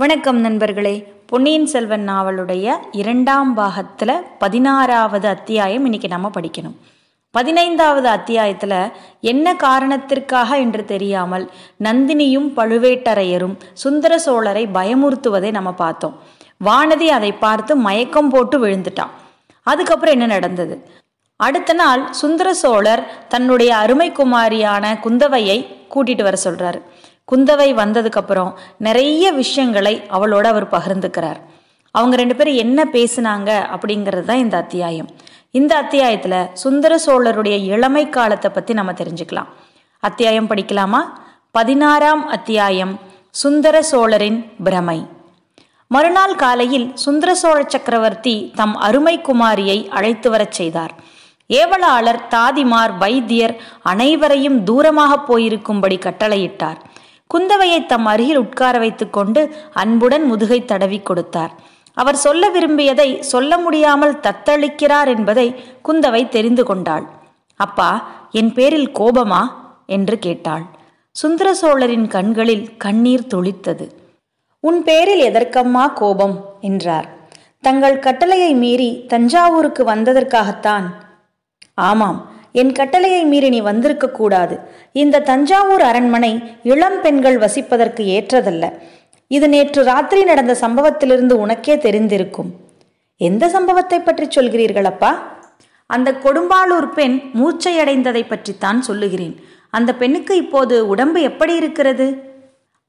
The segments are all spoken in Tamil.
வணக்கம் நண்பர்களே பொன்னியின் செல்வன் நாவலுடைய இரண்டாம் பாகத்தில் பதினாறாவது அத்தியாயம் இன்னைக்கு நம்ம படிக்கணும் பதினைந்தாவது அத்தியாயத்தில் என்ன காரணத்திற்காக என்று தெரியாமல் நந்தினியும் பழுவேட்டரையரும் சுந்தர சோழரை பயமுறுத்துவதை நம்ம பார்த்தோம் வானதி அதை பார்த்து மயக்கம் போட்டு விழுந்துட்டான் அதுக்கப்புறம் என்ன நடந்தது அடுத்த நாள் சுந்தர சோழர் தன்னுடைய அருமை குமாரியான குந்தவையை கூட்டிட்டு வர சொல்றாரு குந்தவை வந்ததுக்கப்புறம் நிறைய விஷயங்களை அவளோட அவர் பகிர்ந்துக்கிறார் அவங்க ரெண்டு பேரும் என்ன பேசினாங்க அப்படிங்கிறது தான் இந்த அத்தியாயம் இந்த அத்தியாயத்தில் சுந்தர சோழருடைய இளமை காலத்தை பற்றி நம்ம தெரிஞ்சுக்கலாம் அத்தியாயம் படிக்கலாமா பதினாறாம் அத்தியாயம் சுந்தர சோழரின் பிரமை மறுநாள் காலையில் சுந்தர சோழ சக்கரவர்த்தி தம் அருமை குமாரியை அழைத்து வரச் செய்தார் ஏவலாளர் தாதிமார் வைத்தியர் அனைவரையும் தூரமாக போயிருக்கும்படி கட்டளையிட்டார் குந்தவையை தம் அருகில் உட்கார வைத்துக்கொண்டு அன்புடன் முதுகை தடவி கொடுத்தார் அவர் சொல்ல விரும்பியதை சொல்ல முடியாமல் தத்தளிக்கிறார் என்பதை குந்தவை தெரிந்து கொண்டாள் அப்பா என் பேரில் கோபமா என்று கேட்டாள் சுந்தர சோழரின் கண்களில் கண்ணீர் துளித்தது உன் பேரில் எதற்கம்மா கோபம் என்றார் தங்கள் கட்டளையை மீறி தஞ்சாவூருக்கு வந்ததற்காகத்தான் ஆமாம் என் கட்டளையை மீறி நீ வந்திருக்க கூடாது இந்த தஞ்சாவூர் அரண்மனை இளம் பெண்கள் வசிப்பதற்கு ஏற்றதல்ல இது நேற்று ராத்திரி நடந்த சம்பவத்திலிருந்து உனக்கே தெரிந்திருக்கும் எந்த சம்பவத்தை பற்றி சொல்கிறீர்கள் அப்பா அந்த கொடும்பாளூர் பெண் மூச்சையடைந்ததை பற்றித்தான் சொல்லுகிறேன் அந்த பெண்ணுக்கு இப்போது உடம்பு எப்படி இருக்கிறது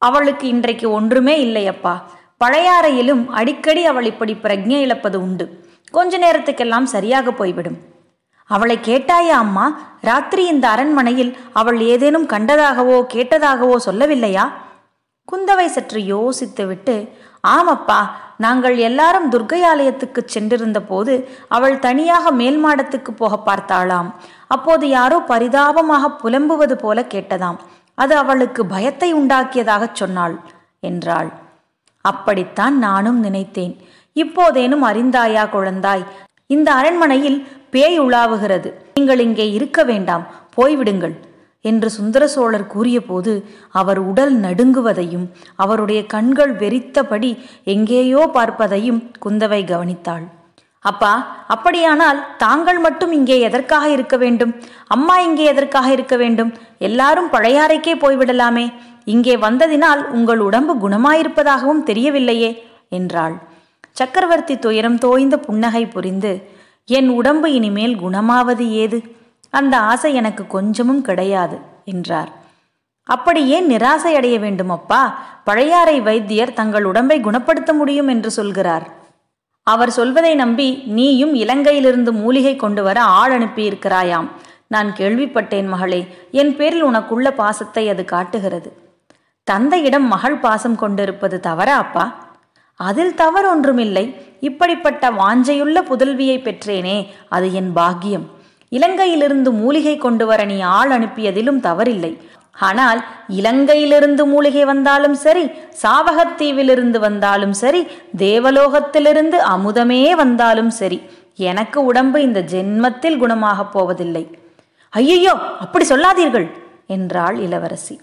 அவளுக்கு இன்றைக்கு ஒன்றுமே இல்லையப்பா பழையாறையிலும் அடிக்கடி அவள் இப்படி பிரக்ஞை இழப்பது உண்டு கொஞ்ச நேரத்துக்கெல்லாம் சரியாக போய்விடும் அவளை கேட்டாயா அம்மா ராத்திரி இந்த அரண்மனையில் அவள் ஏதேனும் கண்டதாகவோ கேட்டதாகவோ சொல்லவில்லையா குந்தவை சற்று யோசித்துவிட்டு ஆமப்பா நாங்கள் எல்லாரும் துர்க்கை சென்றிருந்த போது அவள் தனியாக மேல் மாடத்துக்கு போக பார்த்தாளாம் அப்போது யாரோ பரிதாபமாக புலம்புவது போல கேட்டதாம் அது அவளுக்கு பயத்தை உண்டாக்கியதாகச் சொன்னாள் என்றாள் அப்படித்தான் நானும் நினைத்தேன் இப்போதேனும் அறிந்தாயா குழந்தாய் இந்த அரண்மனையில் பேய் உலாவுகிறது நீங்கள் இங்கே இருக்க வேண்டாம் போய்விடுங்கள் என்று சுந்தர சோழர் கூறியபோது அவர் உடல் நடுங்குவதையும் அவருடைய கண்கள் வெறித்தபடி எங்கேயோ பார்ப்பதையும் குந்தவை கவனித்தாள் அப்பா அப்படியானால் தாங்கள் மட்டும் இங்கே எதற்காக இருக்க வேண்டும் அம்மா இங்கே எதற்காக இருக்க வேண்டும் எல்லாரும் பழையாறைக்கே போய்விடலாமே இங்கே வந்ததினால் உங்கள் உடம்பு குணமாயிருப்பதாகவும் தெரியவில்லையே என்றாள் சக்கரவர்த்தி துயரம் தோய்ந்த புன்னகை புரிந்து என் உடம்பு இனிமேல் குணமாவது ஏது அந்த ஆசை எனக்கு கொஞ்சமும் கிடையாது என்றார் அப்படி ஏன் நிராசை அடைய வேண்டும் அப்பா பழையாறை வைத்தியர் தங்கள் உடம்பை குணப்படுத்த முடியும் என்று சொல்கிறார் அவர் சொல்வதை நம்பி நீயும் இலங்கையிலிருந்து மூலிகை கொண்டு வர ஆள் அனுப்பியிருக்கிறாயாம் நான் கேள்விப்பட்டேன் மகளே என் பேரில் உனக்குள்ள பாசத்தை அது காட்டுகிறது தந்தையிடம் மகள் பாசம் கொண்டிருப்பது தவறா அப்பா அதில் தவறு ஒன்றுமில்லை இப்படிப்பட்ட வாஞ்சையுள்ள புதல்வியை பெற்றேனே அது என் பாக்கியம் இலங்கையிலிருந்து மூலிகை கொண்டு வர நீ ஆள் அனுப்பியதிலும் தவறில்லை ஆனால் இலங்கையிலிருந்து மூலிகை வந்தாலும் சரி சாவகத்தீவிலிருந்து வந்தாலும் சரி தேவலோகத்திலிருந்து அமுதமே வந்தாலும் சரி எனக்கு உடம்பு இந்த ஜென்மத்தில் குணமாகப் போவதில்லை ஐயையோ அப்படி சொல்லாதீர்கள் என்றாள் இளவரசி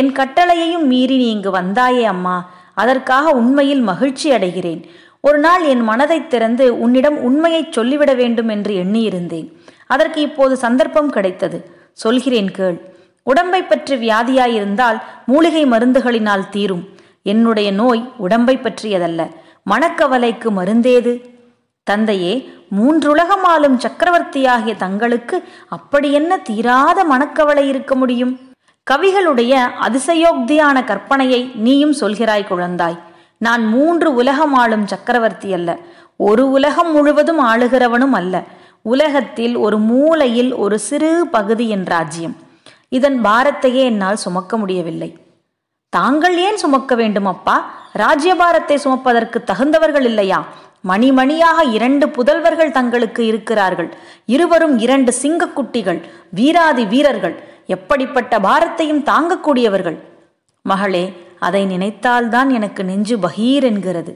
என் கட்டளையையும் மீறி நீ இங்கு வந்தாயே அம்மா அதற்காக உண்மையில் மகிழ்ச்சி அடைகிறேன் ஒரு நாள் என் மனதை திறந்து உன்னிடம் உண்மையை சொல்லிவிட வேண்டும் என்று எண்ணியிருந்தேன் அதற்கு இப்போது சந்தர்ப்பம் கிடைத்தது சொல்கிறேன் கேள் உடம்பை பற்றி வியாதியாயிருந்தால் மூலிகை மருந்துகளினால் தீரும் என்னுடைய நோய் உடம்பை பற்றியதல்ல மனக்கவலைக்கு மருந்தேது தந்தையே ஆளும் சக்கரவர்த்தியாகிய தங்களுக்கு அப்படி என்ன தீராத மனக்கவலை இருக்க முடியும் கவிகளுடைய அதிசயோக்தியான கற்பனையை நீயும் சொல்கிறாய் குழந்தாய் நான் மூன்று உலகம் ஆளும் சக்கரவர்த்தி அல்ல ஒரு உலகம் முழுவதும் ஆளுகிறவனும் அல்ல உலகத்தில் ஒரு மூலையில் ஒரு சிறு பகுதி என் ராஜ்யம் இதன் பாரத்தையே என்னால் சுமக்க முடியவில்லை தாங்கள் ஏன் சுமக்க வேண்டும் அப்பா ராஜ்யபாரத்தை சுமப்பதற்கு தகுந்தவர்கள் இல்லையா மணிமணியாக இரண்டு புதல்வர்கள் தங்களுக்கு இருக்கிறார்கள் இருவரும் இரண்டு சிங்கக்குட்டிகள் வீராதி வீரர்கள் எப்படிப்பட்ட பாரத்தையும் தாங்கக்கூடியவர்கள் மகளே அதை நினைத்தால்தான் எனக்கு நெஞ்சு பகீர் என்கிறது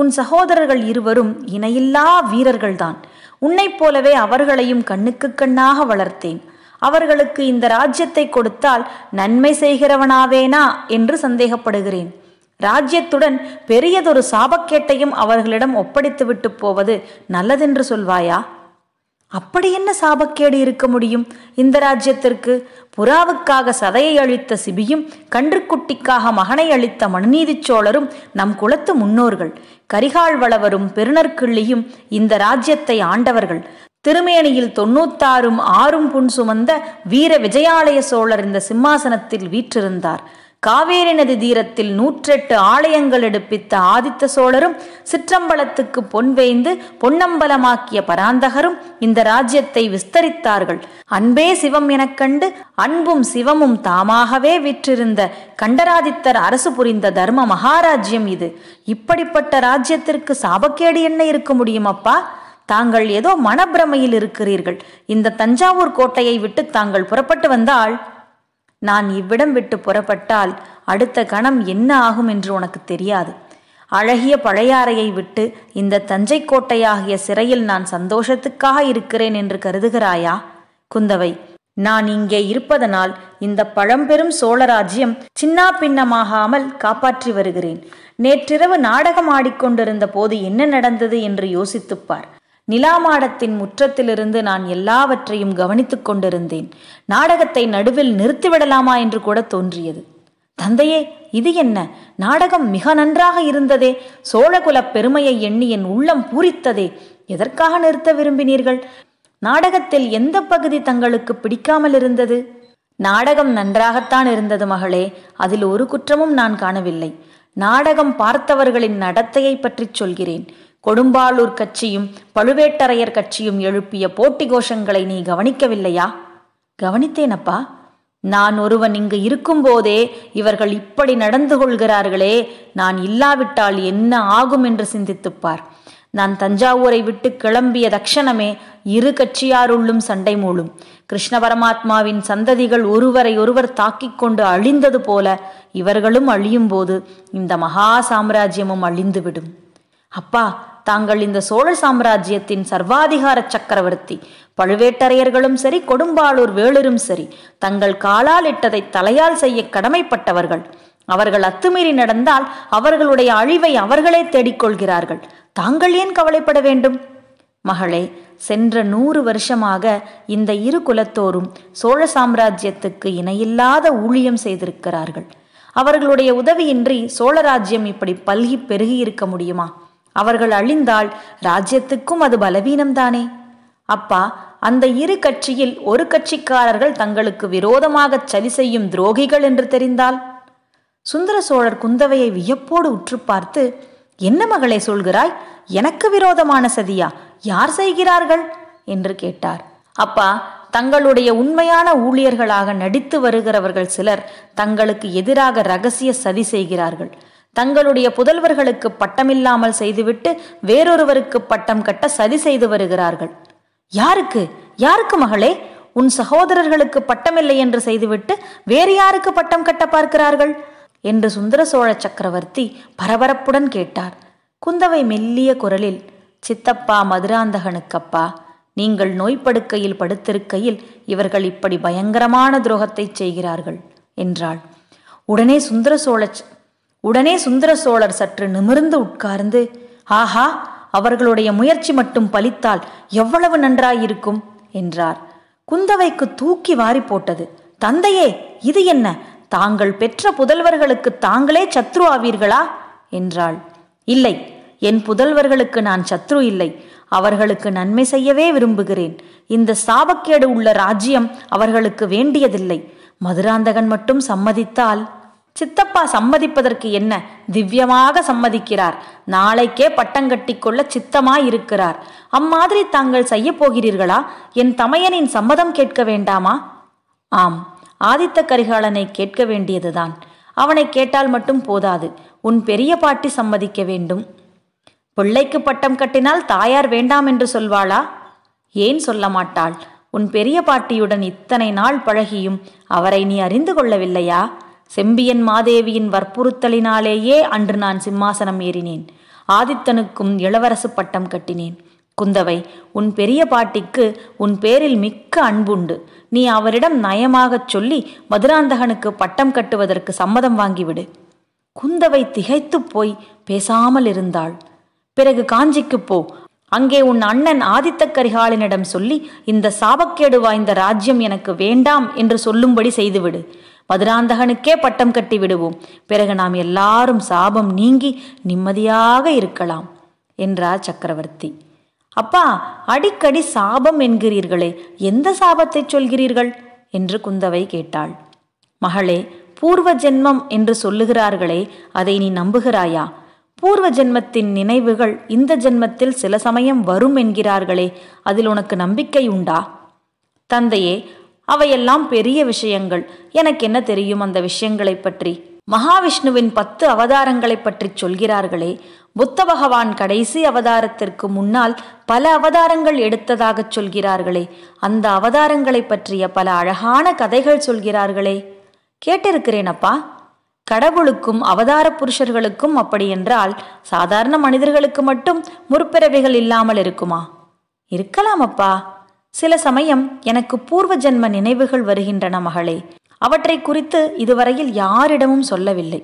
உன் சகோதரர்கள் இருவரும் இணையில்லா வீரர்கள்தான் உன்னைப் போலவே அவர்களையும் கண்ணுக்கு கண்ணாக வளர்த்தேன் அவர்களுக்கு இந்த ராஜ்யத்தை கொடுத்தால் நன்மை செய்கிறவனாவேனா என்று சந்தேகப்படுகிறேன் ராஜ்யத்துடன் பெரியதொரு சாபக்கேட்டையும் அவர்களிடம் ஒப்படைத்து விட்டு போவது நல்லதென்று சொல்வாயா அப்படி என்ன சாபக்கேடு இருக்க முடியும் இந்த ராஜ்யத்திற்கு புறாவுக்காக சதையை அழித்த சிபியும் கன்றுக்குட்டிக்காக மகனை அளித்த மனுநீதி சோழரும் நம் குலத்து முன்னோர்கள் கரிகால் வளவரும் பெருநற்கிள்ளியும் இந்த ராஜ்யத்தை ஆண்டவர்கள் திருமேனியில் தொண்ணூத்தாறும் ஆறும் புண் சுமந்த வீர விஜயாலய சோழர் இந்த சிம்மாசனத்தில் வீற்றிருந்தார் காவேரி நதி தீரத்தில் நூற்றெட்டு ஆலயங்கள் எடுப்பித்த ஆதித்த சோழரும் சிற்றம்பலத்துக்கு பொன்வேய்ந்து பொன்னம்பலமாக்கிய பராந்தகரும் இந்த ராஜ்யத்தை விஸ்தரித்தார்கள் அன்பே சிவம் எனக் கண்டு அன்பும் சிவமும் தாமாகவே விற்றிருந்த கண்டராதித்தர் அரசு புரிந்த தர்ம மகாராஜ்யம் இது இப்படிப்பட்ட ராஜ்யத்திற்கு சாபக்கேடு என்ன இருக்க முடியுமப்பா தாங்கள் ஏதோ மனப்பிரமையில் இருக்கிறீர்கள் இந்த தஞ்சாவூர் கோட்டையை விட்டு தாங்கள் புறப்பட்டு வந்தால் நான் இவ்விடம் விட்டு புறப்பட்டால் அடுத்த கணம் என்ன ஆகும் என்று உனக்கு தெரியாது அழகிய பழையாறையை விட்டு இந்த தஞ்சை கோட்டையாகிய சிறையில் நான் சந்தோஷத்துக்காக இருக்கிறேன் என்று கருதுகிறாயா குந்தவை நான் இங்கே இருப்பதனால் இந்த பழம்பெரும் சோழராஜ்யம் சின்னா பின்னமாகாமல் காப்பாற்றி வருகிறேன் நேற்றிரவு நாடகம் ஆடிக்கொண்டிருந்த போது என்ன நடந்தது என்று யோசித்துப்பார் நிலா மாடத்தின் முற்றத்திலிருந்து நான் எல்லாவற்றையும் கவனித்துக் கொண்டிருந்தேன் நாடகத்தை நடுவில் நிறுத்திவிடலாமா என்று கூட தோன்றியது தந்தையே இது என்ன நாடகம் மிக நன்றாக இருந்ததே சோழகுலப் பெருமையை எண்ணி என் உள்ளம் பூரித்ததே எதற்காக நிறுத்த விரும்பினீர்கள் நாடகத்தில் எந்த பகுதி தங்களுக்கு பிடிக்காமல் இருந்தது நாடகம் நன்றாகத்தான் இருந்தது மகளே அதில் ஒரு குற்றமும் நான் காணவில்லை நாடகம் பார்த்தவர்களின் நடத்தையை பற்றி சொல்கிறேன் கொடும்பாளூர் கட்சியும் பழுவேட்டரையர் கட்சியும் எழுப்பிய போட்டி கோஷங்களை நீ கவனிக்கவில்லையா கவனித்தேனப்பா நான் ஒருவன் இங்கு இருக்கும்போதே இவர்கள் இப்படி நடந்து கொள்கிறார்களே நான் இல்லாவிட்டால் என்ன ஆகும் என்று சிந்தித்துப்பார் நான் தஞ்சாவூரை விட்டு கிளம்பிய தக்ஷணமே இரு கட்சியாருள்ளும் சண்டை மூழும் கிருஷ்ண பரமாத்மாவின் சந்ததிகள் ஒருவரை ஒருவர் தாக்கிக் கொண்டு அழிந்தது போல இவர்களும் அழியும் போது இந்த மகா சாம்ராஜ்யமும் அழிந்துவிடும் அப்பா தாங்கள் இந்த சோழ சாம்ராஜ்யத்தின் சர்வாதிகார சக்கரவர்த்தி பழுவேட்டரையர்களும் சரி கொடும்பாளூர் வேளரும் சரி தங்கள் காலால் இட்டதை தலையால் செய்ய கடமைப்பட்டவர்கள் அவர்கள் அத்துமீறி நடந்தால் அவர்களுடைய அழிவை அவர்களே தேடிக்கொள்கிறார்கள் தாங்கள் ஏன் கவலைப்பட வேண்டும் மகளே சென்ற நூறு வருஷமாக இந்த இரு குலத்தோரும் சோழ சாம்ராஜ்யத்துக்கு இணையில்லாத ஊழியம் செய்திருக்கிறார்கள் அவர்களுடைய உதவியின்றி சோழராஜ்யம் இப்படி பல்கி பெருகி இருக்க முடியுமா அவர்கள் அழிந்தால் ராஜ்யத்துக்கும் அது பலவீனம்தானே அப்பா அந்த இரு கட்சியில் ஒரு கட்சிக்காரர்கள் தங்களுக்கு விரோதமாக சதி செய்யும் துரோகிகள் என்று தெரிந்தால் சுந்தர சோழர் குந்தவையை வியப்போடு உற்று பார்த்து என்ன மகளை சொல்கிறாய் எனக்கு விரோதமான சதியா யார் செய்கிறார்கள் என்று கேட்டார் அப்பா தங்களுடைய உண்மையான ஊழியர்களாக நடித்து வருகிறவர்கள் சிலர் தங்களுக்கு எதிராக ரகசிய சதி செய்கிறார்கள் தங்களுடைய புதல்வர்களுக்கு பட்டமில்லாமல் செய்துவிட்டு வேறொருவருக்கு பட்டம் கட்ட சதி செய்து வருகிறார்கள் யாருக்கு யாருக்கு மகளே உன் சகோதரர்களுக்கு பட்டமில்லை என்று செய்துவிட்டு வேறு யாருக்கு பட்டம் கட்ட பார்க்கிறார்கள் என்று சுந்தர சோழ சக்கரவர்த்தி பரபரப்புடன் கேட்டார் குந்தவை மெல்லிய குரலில் சித்தப்பா மதுராந்தகனுக்கப்பா நீங்கள் நோய்படுக்கையில் படுத்திருக்கையில் இவர்கள் இப்படி பயங்கரமான துரோகத்தை செய்கிறார்கள் என்றாள் உடனே சுந்தர சோழ உடனே சுந்தர சோழர் சற்று நிமிர்ந்து உட்கார்ந்து ஆஹா அவர்களுடைய முயற்சி மட்டும் பலித்தால் எவ்வளவு நன்றாயிருக்கும் என்றார் குந்தவைக்கு தூக்கி வாரி போட்டது தந்தையே இது என்ன தாங்கள் பெற்ற புதல்வர்களுக்கு தாங்களே சத்ரு ஆவீர்களா என்றாள் இல்லை என் புதல்வர்களுக்கு நான் சத்ரு இல்லை அவர்களுக்கு நன்மை செய்யவே விரும்புகிறேன் இந்த சாபக்கேடு உள்ள ராஜ்யம் அவர்களுக்கு வேண்டியதில்லை மதுராந்தகன் மட்டும் சம்மதித்தால் சித்தப்பா சம்மதிப்பதற்கு என்ன திவ்யமாக சம்மதிக்கிறார் நாளைக்கே பட்டம் கொள்ள சித்தமாய் இருக்கிறார் அம்மாதிரி தாங்கள் செய்ய போகிறீர்களா என் தமையனின் சம்மதம் கேட்க வேண்டாமா ஆம் ஆதித்த கரிகாலனை கேட்க வேண்டியதுதான் அவனை கேட்டால் மட்டும் போதாது உன் பெரிய பாட்டி சம்மதிக்க வேண்டும் பிள்ளைக்கு பட்டம் கட்டினால் தாயார் வேண்டாம் என்று சொல்வாளா ஏன் சொல்ல மாட்டாள் உன் பெரிய பாட்டியுடன் இத்தனை நாள் பழகியும் அவரை நீ அறிந்து கொள்ளவில்லையா செம்பியன் மாதேவியின் வற்புறுத்தலினாலேயே அன்று நான் சிம்மாசனம் ஏறினேன் ஆதித்தனுக்கும் இளவரசு பட்டம் கட்டினேன் குந்தவை உன் பெரிய பாட்டிக்கு உன் பேரில் மிக்க அன்புண்டு நீ அவரிடம் நயமாகச் சொல்லி மதுராந்தகனுக்கு பட்டம் கட்டுவதற்கு சம்மதம் வாங்கிவிடு குந்தவை திகைத்து போய் பேசாமல் இருந்தாள் பிறகு காஞ்சிக்கு போ அங்கே உன் அண்ணன் ஆதித்த கரிகாலனிடம் சொல்லி இந்த சாபக்கேடு வாய்ந்த ராஜ்யம் எனக்கு வேண்டாம் என்று சொல்லும்படி செய்துவிடு மதுராந்தகனுக்கே பட்டம் கட்டி விடுவோம் பிறகு நாம் எல்லாரும் சாபம் நீங்கி நிம்மதியாக இருக்கலாம் என்றார் சக்கரவர்த்தி அப்பா அடிக்கடி சாபம் என்கிறீர்களே எந்த சாபத்தை சொல்கிறீர்கள் என்று குந்தவை கேட்டாள் மகளே பூர்வ ஜென்மம் என்று சொல்லுகிறார்களே அதை நீ நம்புகிறாயா பூர்வ ஜென்மத்தின் நினைவுகள் இந்த ஜென்மத்தில் சில சமயம் வரும் என்கிறார்களே அதில் உனக்கு நம்பிக்கை உண்டா தந்தையே அவையெல்லாம் பெரிய விஷயங்கள் எனக்கு என்ன தெரியும் அந்த விஷயங்களை பற்றி மகாவிஷ்ணுவின் பத்து அவதாரங்களை பற்றி சொல்கிறார்களே புத்த பகவான் கடைசி அவதாரத்திற்கு முன்னால் பல அவதாரங்கள் எடுத்ததாக சொல்கிறார்களே அந்த அவதாரங்களை பற்றிய பல அழகான கதைகள் சொல்கிறார்களே கேட்டிருக்கிறேன் அப்பா கடவுளுக்கும் அவதார புருஷர்களுக்கும் அப்படி என்றால் சாதாரண மனிதர்களுக்கு மட்டும் முற்பிறவிகள் இல்லாமல் இருக்குமா இருக்கலாம் அப்பா சில சமயம் எனக்கு பூர்வ ஜென்ம நினைவுகள் வருகின்றன மகளே அவற்றை குறித்து இதுவரையில் யாரிடமும் சொல்லவில்லை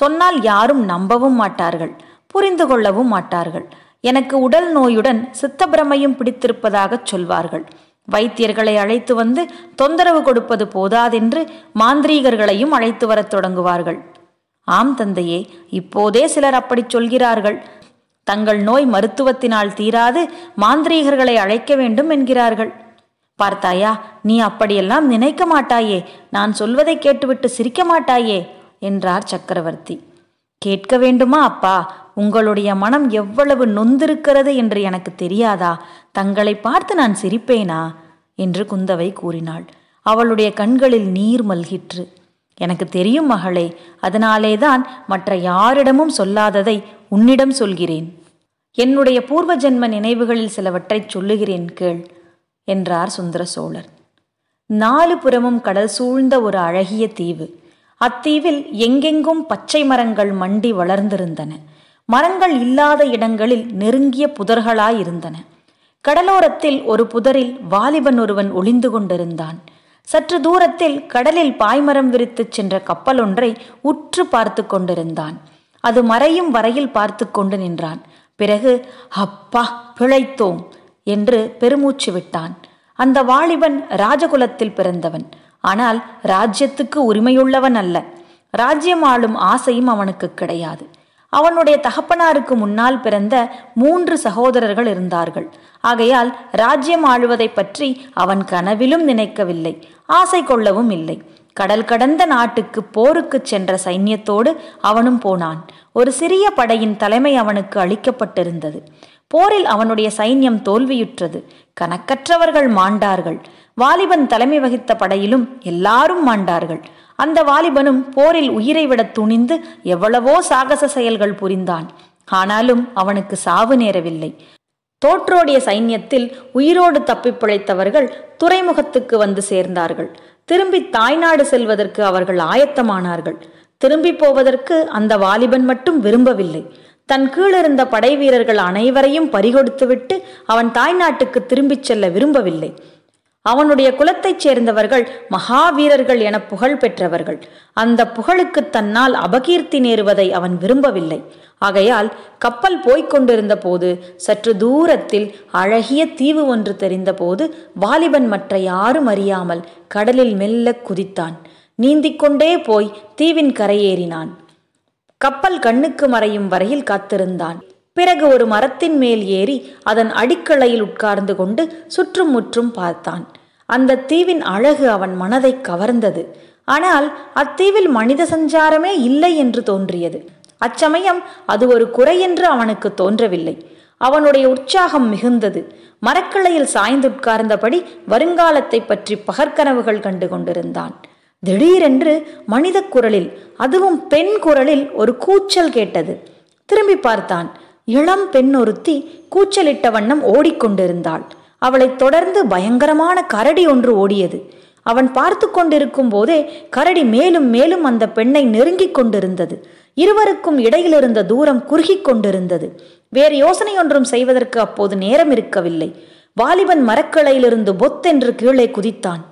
சொன்னால் யாரும் நம்பவும் மாட்டார்கள் புரிந்து கொள்ளவும் மாட்டார்கள் எனக்கு உடல் நோயுடன் சித்தப்பிரமையும் பிடித்திருப்பதாகச் சொல்வார்கள் வைத்தியர்களை அழைத்து வந்து தொந்தரவு கொடுப்பது போதாதென்று மாந்திரீகர்களையும் அழைத்து வரத் தொடங்குவார்கள் ஆம் தந்தையே இப்போதே சிலர் அப்படிச் சொல்கிறார்கள் தங்கள் நோய் மருத்துவத்தினால் தீராது மாந்திரீகர்களை அழைக்க வேண்டும் என்கிறார்கள் பார்த்தாயா நீ அப்படியெல்லாம் நினைக்க மாட்டாயே நான் சொல்வதை கேட்டுவிட்டு சிரிக்க மாட்டாயே என்றார் சக்கரவர்த்தி கேட்க வேண்டுமா அப்பா உங்களுடைய மனம் எவ்வளவு நொந்திருக்கிறது என்று எனக்கு தெரியாதா தங்களை பார்த்து நான் சிரிப்பேனா என்று குந்தவை கூறினாள் அவளுடைய கண்களில் நீர் மல்கிற்று எனக்கு தெரியும் மகளே அதனாலேதான் மற்ற யாரிடமும் சொல்லாததை உன்னிடம் சொல்கிறேன் என்னுடைய பூர்வ ஜென்ம நினைவுகளில் சிலவற்றை சொல்லுகிறேன் கேள் என்றார் சுந்தர சோழர் நாலு புறமும் கடல் சூழ்ந்த ஒரு அழகிய தீவு அத்தீவில் எங்கெங்கும் பச்சை மரங்கள் மண்டி வளர்ந்திருந்தன மரங்கள் இல்லாத இடங்களில் நெருங்கிய புதர்களாயிருந்தன கடலோரத்தில் ஒரு புதரில் வாலிபன் ஒருவன் ஒளிந்து கொண்டிருந்தான் சற்று தூரத்தில் கடலில் பாய்மரம் விரித்துச் சென்ற கப்பல் ஒன்றை உற்று பார்த்து கொண்டிருந்தான் அது மறையும் வரையில் பார்த்து கொண்டு நின்றான் பிறகு அப்பா பிழைத்தோம் என்று பெருமூச்சு விட்டான் அந்த வாலிபன் ராஜகுலத்தில் பிறந்தவன் ஆனால் ராஜ்யத்துக்கு உரிமையுள்ளவன் அல்ல ராஜ்யம் ஆளும் ஆசையும் அவனுக்கு கிடையாது அவனுடைய தகப்பனாருக்கு முன்னால் பிறந்த மூன்று சகோதரர்கள் இருந்தார்கள் ஆகையால் ராஜ்யம் ஆளுவதை பற்றி அவன் கனவிலும் நினைக்கவில்லை ஆசை கொள்ளவும் இல்லை கடல் கடந்த நாட்டுக்கு போருக்கு சென்ற சைன்யத்தோடு அவனும் போனான் ஒரு சிறிய படையின் தலைமை அவனுக்கு அளிக்கப்பட்டிருந்தது போரில் அவனுடைய சைன்யம் தோல்வியுற்றது கணக்கற்றவர்கள் மாண்டார்கள் வாலிபன் தலைமை வகித்த படையிலும் எல்லாரும் மாண்டார்கள் அந்த வாலிபனும் போரில் உயிரை விட துணிந்து எவ்வளவோ சாகச செயல்கள் புரிந்தான் ஆனாலும் அவனுக்கு சாவு நேரவில்லை தோற்றோடைய சைன்யத்தில் உயிரோடு தப்பிப் பிழைத்தவர்கள் துறைமுகத்துக்கு வந்து சேர்ந்தார்கள் திரும்பி தாய்நாடு செல்வதற்கு அவர்கள் ஆயத்தமானார்கள் திரும்பி போவதற்கு அந்த வாலிபன் மட்டும் விரும்பவில்லை தன் கீழிருந்த படை வீரர்கள் அனைவரையும் பறிகொடுத்துவிட்டு அவன் தாய்நாட்டுக்கு திரும்பிச் செல்ல விரும்பவில்லை அவனுடைய குலத்தைச் சேர்ந்தவர்கள் மகாவீரர்கள் என புகழ் பெற்றவர்கள் அந்த புகழுக்கு தன்னால் அபகீர்த்தி நேருவதை அவன் விரும்பவில்லை ஆகையால் கப்பல் போய்க் கொண்டிருந்த போது சற்று தூரத்தில் அழகிய தீவு ஒன்று தெரிந்தபோது வாலிபன் மற்ற யாரும் அறியாமல் கடலில் மெல்ல குதித்தான் நீந்திக் கொண்டே போய் தீவின் கரையேறினான் கப்பல் கண்ணுக்கு மறையும் வரையில் காத்திருந்தான் பிறகு ஒரு மரத்தின் மேல் ஏறி அதன் அடிக்கலையில் உட்கார்ந்து கொண்டு சுற்றும் முற்றும் பார்த்தான் அந்த தீவின் அழகு அவன் மனதை கவர்ந்தது ஆனால் அத்தீவில் மனித சஞ்சாரமே இல்லை என்று தோன்றியது அச்சமயம் அது ஒரு குறை என்று அவனுக்கு தோன்றவில்லை அவனுடைய உற்சாகம் மிகுந்தது மரக்கிளையில் உட்கார்ந்தபடி வருங்காலத்தை பற்றி பகற்கனவுகள் கண்டு கொண்டிருந்தான் திடீரென்று மனித குரலில் அதுவும் பெண் குரலில் ஒரு கூச்சல் கேட்டது திரும்பி பார்த்தான் இளம் பெண் ஒருத்தி கூச்சலிட்ட வண்ணம் ஓடிக்கொண்டிருந்தாள் அவளைத் தொடர்ந்து பயங்கரமான கரடி ஒன்று ஓடியது அவன் பார்த்து கொண்டிருக்கும் போதே கரடி மேலும் மேலும் அந்த பெண்ணை நெருங்கிக் கொண்டிருந்தது இருவருக்கும் இடையிலிருந்த தூரம் குறுகி கொண்டிருந்தது வேறு யோசனை ஒன்றும் செய்வதற்கு அப்போது நேரம் இருக்கவில்லை வாலிபன் மரக்கிளையிலிருந்து பொத்தென்று கீழே குதித்தான்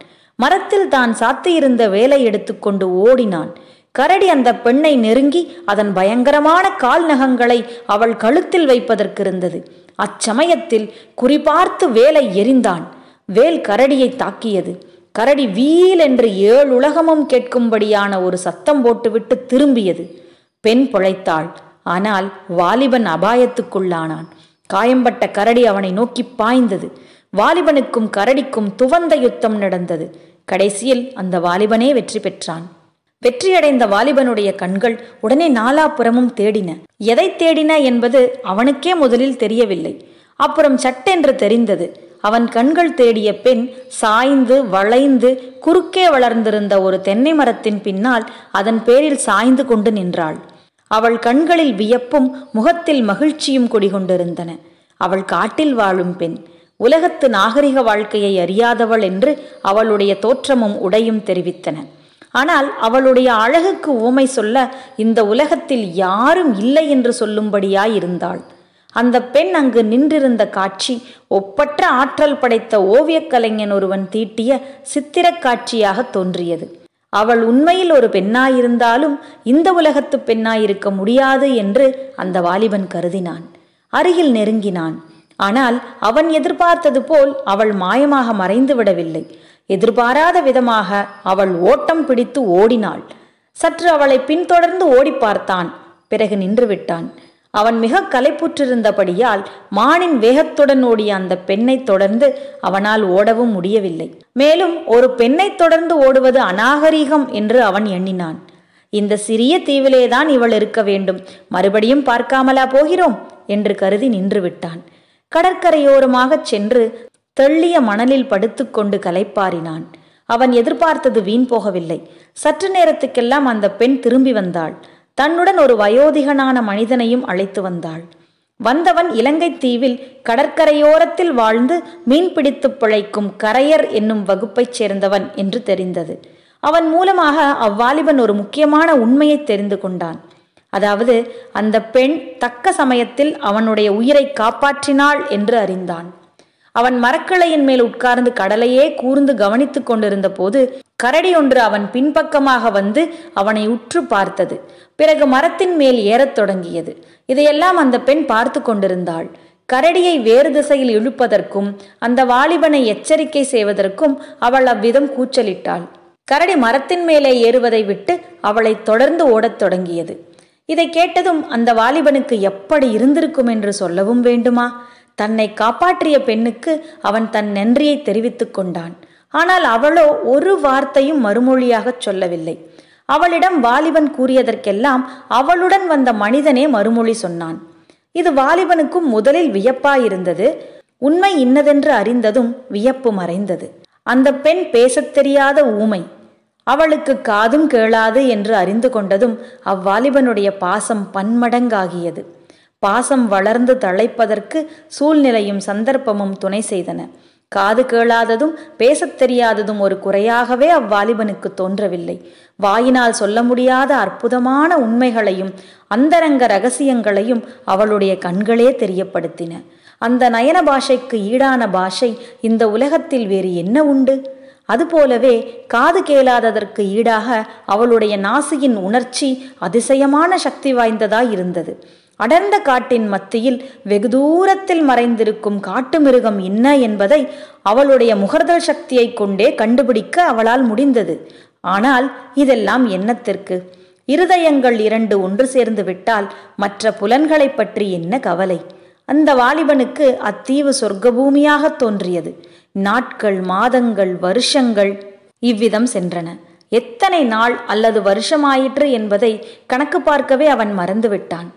மரத்தில் தான் சாத்தியிருந்த வேலை எடுத்துக்கொண்டு ஓடினான் கரடி அந்த பெண்ணை நெருங்கி அதன் பயங்கரமான கால்நகங்களை அவள் கழுத்தில் வைப்பதற்கிருந்தது அச்சமயத்தில் குறிபார்த்து வேலை எரிந்தான் வேல் கரடியை தாக்கியது கரடி வீல் என்று ஏழு உலகமும் கேட்கும்படியான ஒரு சத்தம் போட்டுவிட்டு திரும்பியது பெண் பொழைத்தாள் ஆனால் வாலிபன் அபாயத்துக்குள்ளானான் காயம்பட்ட கரடி அவனை நோக்கி பாய்ந்தது வாலிபனுக்கும் கரடிக்கும் துவந்த யுத்தம் நடந்தது கடைசியில் அந்த வாலிபனே வெற்றி பெற்றான் வெற்றியடைந்த வாலிபனுடைய கண்கள் உடனே நாலாபுறமும் தேடின எதை தேடின என்பது அவனுக்கே முதலில் தெரியவில்லை அப்புறம் சட்டென்று தெரிந்தது அவன் கண்கள் தேடிய பெண் சாய்ந்து வளைந்து குறுக்கே வளர்ந்திருந்த ஒரு தென்னை மரத்தின் பின்னால் அதன் பேரில் சாய்ந்து கொண்டு நின்றாள் அவள் கண்களில் வியப்பும் முகத்தில் மகிழ்ச்சியும் குடிகொண்டிருந்தன அவள் காட்டில் வாழும் பெண் உலகத்து நாகரிக வாழ்க்கையை அறியாதவள் என்று அவளுடைய தோற்றமும் உடையும் தெரிவித்தன ஆனால் அவளுடைய அழகுக்கு ஊமை சொல்ல இந்த உலகத்தில் யாரும் இல்லை என்று சொல்லும்படியாயிருந்தாள் அந்த பெண் அங்கு நின்றிருந்த காட்சி ஒப்பற்ற ஆற்றல் படைத்த ஓவியக் கலைஞன் ஒருவன் தீட்டிய சித்திரக் காட்சியாக தோன்றியது அவள் உண்மையில் ஒரு பெண்ணாயிருந்தாலும் இந்த உலகத்து பெண்ணாயிருக்க முடியாது என்று அந்த வாலிபன் கருதினான் அருகில் நெருங்கினான் ஆனால் அவன் எதிர்பார்த்தது போல் அவள் மாயமாக மறைந்து விடவில்லை எதிர்பாராத விதமாக அவள் ஓட்டம் பிடித்து ஓடினாள் சற்று அவளை பின்தொடர்ந்து ஓடி பார்த்தான் பிறகு நின்றுவிட்டான் அவன் மிக கலைப்புற்றிருந்தபடியால் மானின் வேகத்துடன் ஓடிய அந்த பெண்ணை தொடர்ந்து அவனால் ஓடவும் முடியவில்லை மேலும் ஒரு பெண்ணை தொடர்ந்து ஓடுவது அநாகரீகம் என்று அவன் எண்ணினான் இந்த சிறிய தீவிலேதான் இவள் இருக்க வேண்டும் மறுபடியும் பார்க்காமலா போகிறோம் என்று கருதி நின்றுவிட்டான் கடற்கரையோரமாகச் சென்று தெள்ளிய மணலில் படுத்துக்கொண்டு கலைப்பாரினான் அவன் எதிர்பார்த்தது வீண் போகவில்லை சற்று நேரத்துக்கெல்லாம் அந்த பெண் திரும்பி வந்தாள் தன்னுடன் ஒரு வயோதிகனான மனிதனையும் அழைத்து வந்தாள் வந்தவன் இலங்கை தீவில் கடற்கரையோரத்தில் வாழ்ந்து மீன் பிடித்து பிழைக்கும் கரையர் என்னும் வகுப்பைச் சேர்ந்தவன் என்று தெரிந்தது அவன் மூலமாக அவ்வாலிபன் ஒரு முக்கியமான உண்மையை தெரிந்து கொண்டான் அதாவது அந்த பெண் தக்க சமயத்தில் அவனுடைய உயிரை காப்பாற்றினாள் என்று அறிந்தான் அவன் மரக்கிளையின் மேல் உட்கார்ந்து கடலையே கூர்ந்து கவனித்துக் கொண்டிருந்த போது கரடி ஒன்று அவன் பின்பக்கமாக வந்து அவனை உற்று பார்த்தது பிறகு மரத்தின் மேல் ஏறத் தொடங்கியது இதையெல்லாம் அந்த பெண் பார்த்து கொண்டிருந்தாள் கரடியை வேறு திசையில் இழுப்பதற்கும் அந்த வாலிபனை எச்சரிக்கை செய்வதற்கும் அவள் அவ்விதம் கூச்சலிட்டாள் கரடி மரத்தின் மேலே ஏறுவதை விட்டு அவளை தொடர்ந்து ஓடத் தொடங்கியது இதை கேட்டதும் அந்த வாலிபனுக்கு எப்படி இருந்திருக்கும் என்று சொல்லவும் வேண்டுமா தன்னை காப்பாற்றிய பெண்ணுக்கு அவன் தன் நன்றியை தெரிவித்துக் கொண்டான் ஆனால் அவளோ ஒரு வார்த்தையும் மறுமொழியாகச் சொல்லவில்லை அவளிடம் வாலிபன் கூறியதற்கெல்லாம் அவளுடன் வந்த மனிதனே மறுமொழி சொன்னான் இது வாலிபனுக்கும் முதலில் வியப்பாயிருந்தது உண்மை இன்னதென்று அறிந்ததும் வியப்பு மறைந்தது அந்த பெண் பேசத் தெரியாத ஊமை அவளுக்கு காதும் கேளாது என்று அறிந்து கொண்டதும் அவ்வாலிபனுடைய பாசம் பன்மடங்காகியது பாசம் வளர்ந்து தழைப்பதற்கு சூழ்நிலையும் சந்தர்ப்பமும் துணை செய்தன காது கேளாததும் பேசத் தெரியாததும் ஒரு குறையாகவே அவ்வாலிபனுக்கு தோன்றவில்லை வாயினால் சொல்ல முடியாத அற்புதமான உண்மைகளையும் அந்தரங்க ரகசியங்களையும் அவளுடைய கண்களே தெரியப்படுத்தின அந்த நயன பாஷைக்கு ஈடான பாஷை இந்த உலகத்தில் வேறு என்ன உண்டு அதுபோலவே காது கேளாததற்கு ஈடாக அவளுடைய நாசியின் உணர்ச்சி அதிசயமான சக்தி வாய்ந்ததாய் இருந்தது அடர்ந்த காட்டின் மத்தியில் வெகு தூரத்தில் மறைந்திருக்கும் காட்டு மிருகம் என்ன என்பதை அவளுடைய முகர்தல் சக்தியைக் கொண்டே கண்டுபிடிக்க அவளால் முடிந்தது ஆனால் இதெல்லாம் என்னத்திற்கு இருதயங்கள் இரண்டு ஒன்று சேர்ந்து விட்டால் மற்ற புலன்களை பற்றி என்ன கவலை அந்த வாலிபனுக்கு அத்தீவு சொர்க்க பூமியாகத் தோன்றியது நாட்கள் மாதங்கள் வருஷங்கள் இவ்விதம் சென்றன எத்தனை நாள் அல்லது வருஷமாயிற்று என்பதை கணக்கு பார்க்கவே அவன் மறந்துவிட்டான்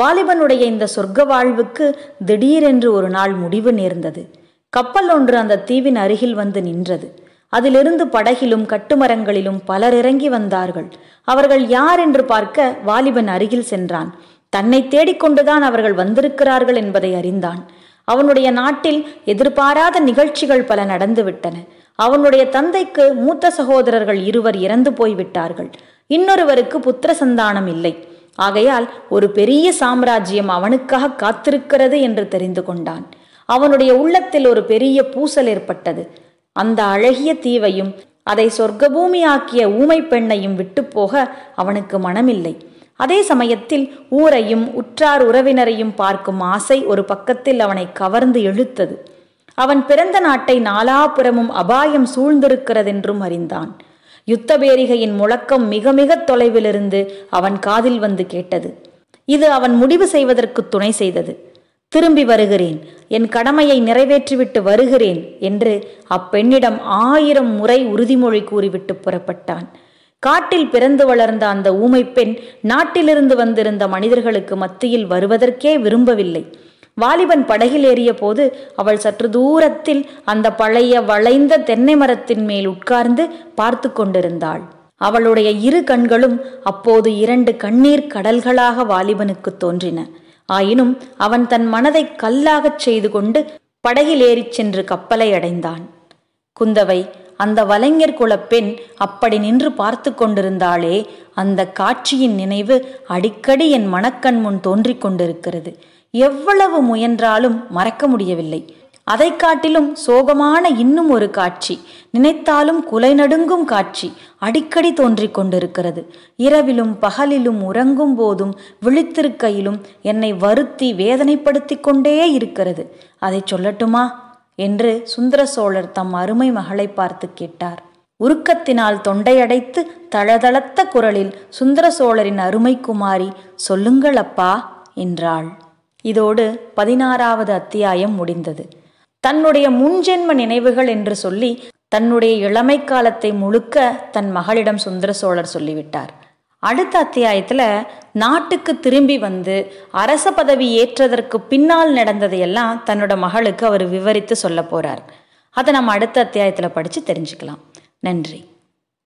வாலிபனுடைய இந்த சொர்க்க வாழ்வுக்கு திடீரென்று ஒரு நாள் முடிவு நேர்ந்தது கப்பல் ஒன்று அந்த தீவின் அருகில் வந்து நின்றது அதிலிருந்து படகிலும் கட்டுமரங்களிலும் பலர் இறங்கி வந்தார்கள் அவர்கள் யார் என்று பார்க்க வாலிபன் அருகில் சென்றான் தன்னை தேடிக்கொண்டுதான் அவர்கள் வந்திருக்கிறார்கள் என்பதை அறிந்தான் அவனுடைய நாட்டில் எதிர்பாராத நிகழ்ச்சிகள் பல நடந்துவிட்டன அவனுடைய தந்தைக்கு மூத்த சகோதரர்கள் இருவர் இறந்து போய்விட்டார்கள் இன்னொருவருக்கு புத்திர சந்தானம் இல்லை ஆகையால் ஒரு பெரிய சாம்ராஜ்யம் அவனுக்காக காத்திருக்கிறது என்று தெரிந்து கொண்டான் அவனுடைய உள்ளத்தில் ஒரு பெரிய பூசல் ஏற்பட்டது அந்த அழகிய தீவையும் அதை சொர்க்கபூமியாக்கிய ஊமை பெண்ணையும் விட்டு போக அவனுக்கு மனமில்லை அதே சமயத்தில் ஊரையும் உற்றார் உறவினரையும் பார்க்கும் ஆசை ஒரு பக்கத்தில் அவனை கவர்ந்து எழுத்தது அவன் பிறந்த நாட்டை நாலாபுறமும் அபாயம் சூழ்ந்திருக்கிறதென்றும் அறிந்தான் யுத்த பேரிகையின் முழக்கம் மிக மிக தொலைவிலிருந்து அவன் காதில் வந்து கேட்டது இது அவன் முடிவு செய்வதற்கு துணை செய்தது திரும்பி வருகிறேன் என் கடமையை நிறைவேற்றிவிட்டு வருகிறேன் என்று அப்பெண்ணிடம் ஆயிரம் முறை உறுதிமொழி கூறிவிட்டு புறப்பட்டான் காட்டில் பிறந்து வளர்ந்த அந்த ஊமை பெண் நாட்டிலிருந்து வந்திருந்த மனிதர்களுக்கு மத்தியில் வருவதற்கே விரும்பவில்லை வாலிபன் படகில் ஏறிய போது அவள் சற்று தூரத்தில் அந்த பழைய வளைந்த தென்னை மரத்தின் மேல் உட்கார்ந்து பார்த்து கொண்டிருந்தாள் அவளுடைய இரு கண்களும் அப்போது இரண்டு கண்ணீர் கடல்களாக வாலிபனுக்கு தோன்றின ஆயினும் அவன் தன் மனதை கல்லாகச் செய்து கொண்டு படகில் ஏறிச் சென்று கப்பலை அடைந்தான் குந்தவை அந்த வலைஞர் குலப்பெண் அப்படி நின்று பார்த்து கொண்டிருந்தாலே அந்த காட்சியின் நினைவு அடிக்கடி என் மனக்கண் முன் தோன்றிக் கொண்டிருக்கிறது எவ்வளவு முயன்றாலும் மறக்க முடியவில்லை அதை காட்டிலும் சோகமான இன்னும் ஒரு காட்சி நினைத்தாலும் குலை நடுங்கும் காட்சி அடிக்கடி தோன்றிக் கொண்டிருக்கிறது இரவிலும் பகலிலும் உறங்கும் போதும் விழித்திருக்கையிலும் என்னை வருத்தி வேதனைப்படுத்தி கொண்டே இருக்கிறது அதை சொல்லட்டுமா என்று சுந்தர சோழர் தம் அருமை மகளை பார்த்து கேட்டார் உருக்கத்தினால் தொண்டையடைத்து தளதளத்த குரலில் சுந்தர சோழரின் அருமை குமாரி சொல்லுங்கள் அப்பா என்றாள் இதோடு பதினாறாவது அத்தியாயம் முடிந்தது தன்னுடைய முன்ஜென்ம நினைவுகள் என்று சொல்லி தன்னுடைய இளமை காலத்தை முழுக்க தன் மகளிடம் சுந்தர சோழர் சொல்லிவிட்டார் அடுத்த அத்தியாயத்தில் நாட்டுக்கு திரும்பி வந்து அரச பதவி ஏற்றதற்கு பின்னால் நடந்ததையெல்லாம் தன்னோட மகளுக்கு அவர் விவரித்து சொல்ல போகிறார் அதை நம்ம அடுத்த அத்தியாயத்தில் படித்து தெரிஞ்சுக்கலாம் நன்றி